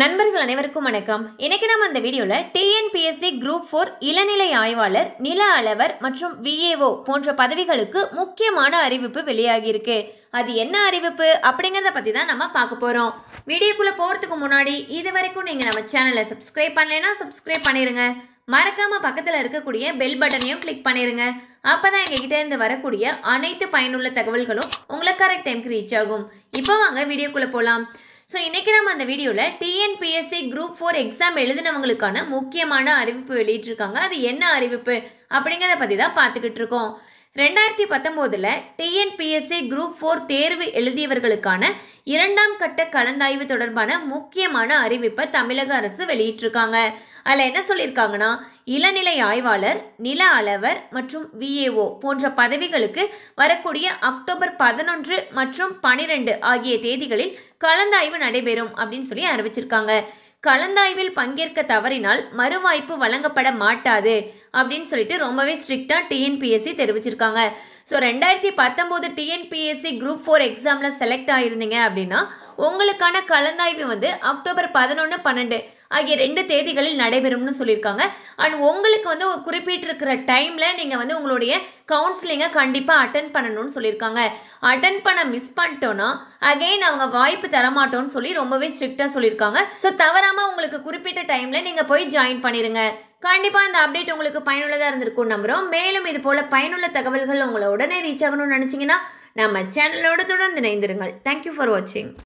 நண்பர்கள் அனைவருக்கும் வணக்கம் இன்னைக்கு நம்ம அந்த வீடியோவில் டிஎன்பிஎஸ்சி குரூப் ஃபோர் இளநிலை ஆய்வாளர் நில அளவர் மற்றும் விஏஓ போன்ற பதவிகளுக்கு முக்கியமான அறிவிப்பு வெளியாகியிருக்கு அது என்ன அறிவிப்பு அப்படிங்கிறத பற்றி தான் நம்ம பார்க்க போகிறோம் வீடியோக்குள்ளே போகிறதுக்கு முன்னாடி இது வரைக்கும் நீங்கள் நம்ம சேனலை சப்ஸ்கிரைப் பண்ணலைன்னா சப்ஸ்கிரைப் பண்ணிடுங்க மறக்காமல் பக்கத்தில் இருக்கக்கூடிய பெல் பட்டனையும் கிளிக் பண்ணிடுங்க அப்போ தான் எங்ககிட்ட இருந்து வரக்கூடிய அனைத்து பயனுள்ள தகவல்களும் உங்களுக்கு கரெக்ட் டைமுக்கு ரீச் ஆகும் இப்போ வாங்க வீடியோக்குள்ளே போகலாம் ஸோ இன்றைக்கி நம்ம அந்த வீடியோவில் டிஎன்பிஎஸ்சி குரூப் ஃபோர் எக்ஸாம் எழுதினவங்களுக்கான முக்கியமான அறிவிப்பு வெளியிட்டிருக்காங்க அது என்ன அறிவிப்பு அப்படிங்கிறத பற்றி தான் பார்த்துக்கிட்டு இருக்கோம் ரெண்டாயிரத்தி பத்தொம்போதில் டிஎன்பிஎஸ்சி குரூப் ஃபோர் தேர்வு எழுதியவர்களுக்கான இரண்டாம் கட்ட கலந்தாய்வு தொடர்பான முக்கியமான அறிவிப்பை தமிழக அரசு வெளியிட்டிருக்காங்க அதில் என்ன சொல்லியிருக்காங்கன்னா இளநிலை ஆய்வாளர் நில அளவர் மற்றும் விஏஓ போன்ற பதவிகளுக்கு வரக்கூடிய அக்டோபர் பதினொன்று மற்றும் பனிரெண்டு ஆகிய தேதிகளில் கலந்தாய்வு நடைபெறும் அப்படின்னு சொல்லி அறிவிச்சிருக்காங்க கலந்தாய்வில் பங்கேற்க தவறினால் மறுவாய்ப்பு வழங்கப்பட மாட்டாது அப்படின்னு சொல்லிட்டு ரொம்பவே ஸ்ட்ரிக்டாக டிஎன்பிஎஸ்சி தெரிவிச்சிருக்காங்க ஸோ ரெண்டாயிரத்தி பத்தொம்போது டிஎன்பிஎஸ்சி குரூப் ஃபோர் எக்ஸாமில் செலக்ட் ஆகிருந்தீங்க அப்படின்னா உங்களுக்கான கலந்தாய்வு வந்து அக்டோபர் பதினொன்று பன்னெண்டு ஆகிய ரெண்டு தேதிகளில் நடைபெறும்னு சொல்லியிருக்காங்க அண்ட் உங்களுக்கு வந்து குறிப்பிட்டிருக்கிற டைமில் நீங்கள் வந்து உங்களுடைய கவுன்சிலிங்கை கண்டிப்பாக அட்டன் பண்ணணும்னு சொல்லியிருக்காங்க அட்டன் பண்ண மிஸ் பண்ணிட்டோன்னா அகெயின் அவங்க வாய்ப்பு தரமாட்டோம்னு சொல்லி ரொம்பவே ஸ்ட்ரிக்டாக சொல்லியிருக்காங்க ஸோ தவறாமல் உங்களுக்கு குறிப்பிட்ட டைமில் நீங்கள் போய் ஜாயின் பண்ணிடுங்க கண்டிப்பாக இந்த அப்டேட் உங்களுக்கு பயனுள்ளதாக இருந்திருக்கும் நம்புகிறோம் மேலும் இது போல் பயனுள்ள தகவல்கள் உங்களை உடனே ரீச் ஆகணும்னு நினச்சிங்கன்னா நம்ம சேனலோட தொடர்ந்து இணைந்திருங்கள் தேங்க்யூ ஃபார் வாட்சிங்